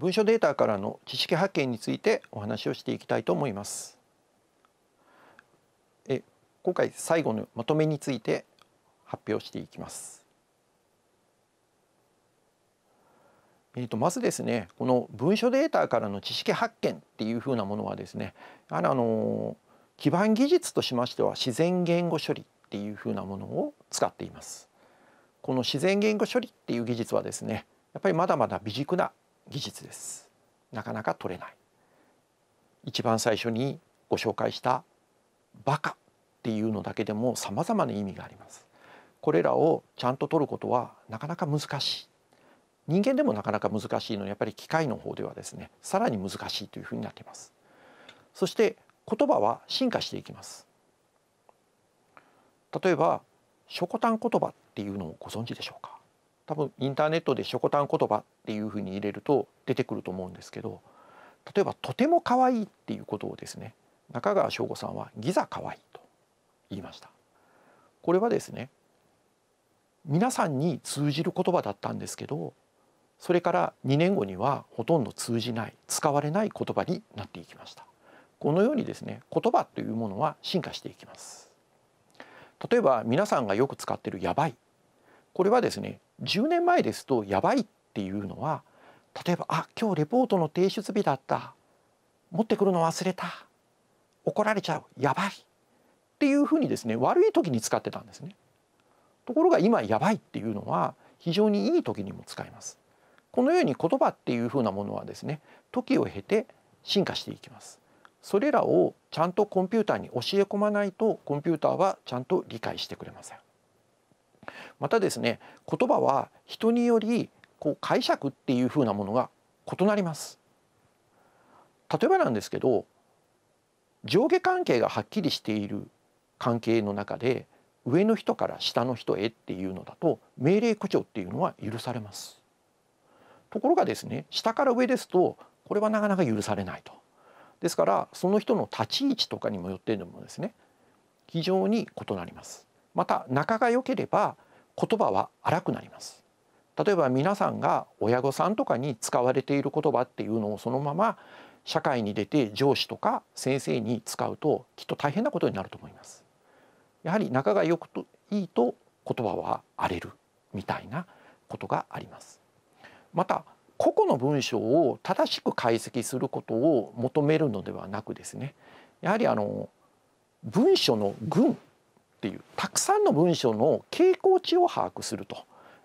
文書データからの知識発見についてお話をしていきたいと思います。え今回最後のまとめについて発表していきます。えー、とまずですねこの文書データからの知識発見っていうふうなものはですねやはあの基盤技術としましては自然言語処理っていうふうなものを使っています。この自然言語処理っていう技術はですねやっぱりまだまだ微熟な技術ですなかなか取れない一番最初にご紹介したバカっていうのだけでも様々な意味がありますこれらをちゃんと取ることはなかなか難しい人間でもなかなか難しいのにやっぱり機械の方ではですねさらに難しいというふうになっていますそして言葉は進化していきます例えばショコタン言葉っていうのをご存知でしょうか多分インターネットで「しょこたん言葉」っていうふうに入れると出てくると思うんですけど例えば「とても可愛いっていうことをですね中川翔吾さんは「ギザ可愛いと言いました。これはですね皆さんに通じる言葉だったんですけどそれから2年後にはほとんど通じない使われない言葉になっていきましたこのようにですね言葉というものは進化していきます例えば皆さんがよく使ってるやばいこれはですね10年前ですとやばいっていうのは例えば「あ今日レポートの提出日だった持ってくるの忘れた怒られちゃうやばい」っていうふうにですね悪い時に使ってたんですね。ところが今「やばい」っていうのは非常にいい時にも使えます。このように言葉っていうふうなものはですね時を経て進化していきます。それらをちゃんとコンピューターに教え込まないとコンピューターはちゃんと理解してくれません。またですね言葉は人によりこう解釈っていうふうなものが異なります例えばなんですけど上下関係がはっきりしている関係の中で上の人から下の人へっていうのだと命令口調っていうのは許されますところがですね下から上ですとこれはなかなか許されないとですからその人の立ち位置とかにもよってでもですね非常に異なりますまた仲が良ければ言葉は荒くなります例えば皆さんが親御さんとかに使われている言葉っていうのをそのまま社会に出て上司とか先生に使うときっと大変なことになると思いますやはり仲が良くといいと言葉は荒れるみたいなことがありますまた個々の文章を正しく解析することを求めるのではなくですねやはりあの文書の群っていうたくさんの文章の傾向値を把握すると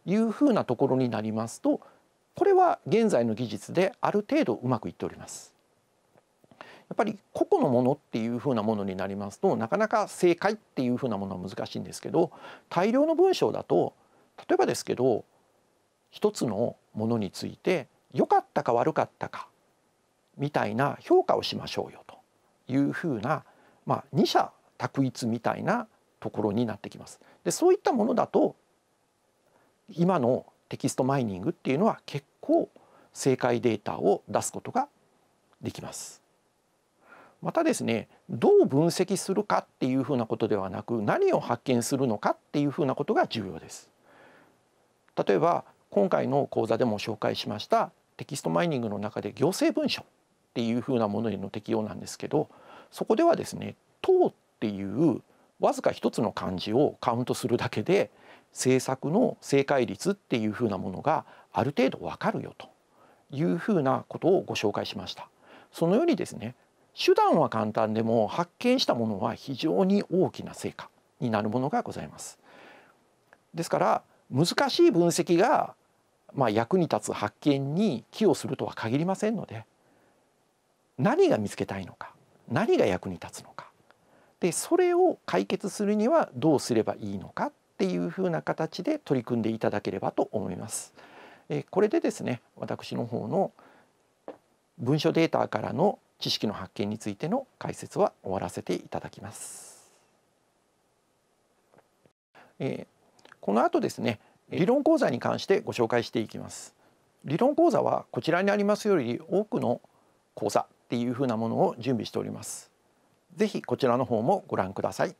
いうふうなところになりますとこれは現在の技術である程度うまくいっております。やっぱり個々のものっていうふうなものになりますとなかなか正解っていうふうなものは難しいんですけど大量の文章だと例えばですけど一つのものについて良かったか悪かったかみたいな評価をしましょうよというふうな、まあ、二者択一みたいなところになってきます。でそういったものだと今のテキストマイニングっていうのは結構正解データを出すことができます。またですねどう分析するかっていうふうなことではなく何を発見するのかっていうふうなことが重要です。例えば今回の講座でも紹介しましたテキストマイニングの中で行政文書っていうふうなものへの適用なんですけどそこではですね「党」っていうわずか一つの漢字をカウントするだけで政策の正解率っていうふうなものがある程度わかるよというふうなことをご紹介しました。そのよにですね手段は簡単でも発見したものは非常に大きな成果になるものがございます。ですから難しい分析がまあ役に立つ発見に寄与するとは限りませんので何が見つけたいのか何が役に立つのかでそれを解決するにはどうすればいいのかっていうふうな形で取り組んでいただければと思います。えこれでですね私の方の文書データからの知識の発見についての解説は終わらせていただきます。えこの後ですね理論講座に関してご紹介していきます。理論講座はこちらにありますより多くの講座っていうふうなものを準備しております。ぜひこちらの方もご覧ください。